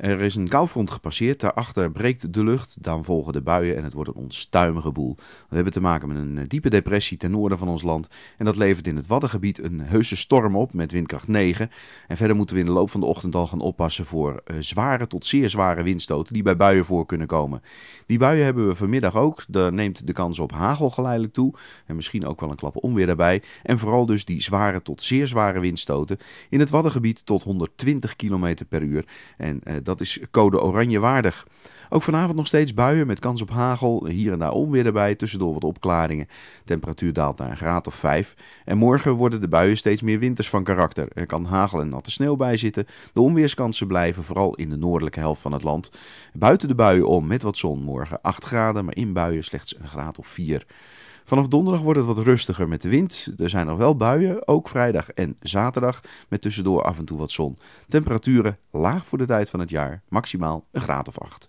Er is een koufront gepasseerd, daarachter breekt de lucht, dan volgen de buien en het wordt een onstuimige boel. We hebben te maken met een eh, diepe depressie ten noorden van ons land en dat levert in het Waddengebied een heuse storm op met windkracht 9. En verder moeten we in de loop van de ochtend al gaan oppassen voor eh, zware tot zeer zware windstoten die bij buien voor kunnen komen. Die buien hebben we vanmiddag ook, daar neemt de kans op hagel geleidelijk toe en misschien ook wel een klap onweer daarbij. En vooral dus die zware tot zeer zware windstoten in het Waddengebied tot 120 km per uur en dat eh, dat is code oranje waardig. Ook vanavond nog steeds buien met kans op hagel. Hier en daar onweer erbij. Tussendoor wat opklaringen. Temperatuur daalt naar een graad of 5. En morgen worden de buien steeds meer winters van karakter. Er kan hagel en natte sneeuw bij zitten. De onweerskansen blijven vooral in de noordelijke helft van het land. Buiten de buien om met wat zon morgen 8 graden. Maar in buien slechts een graad of 4. Vanaf donderdag wordt het wat rustiger met de wind. Er zijn nog wel buien, ook vrijdag en zaterdag, met tussendoor af en toe wat zon. Temperaturen laag voor de tijd van het jaar, maximaal een graad of acht.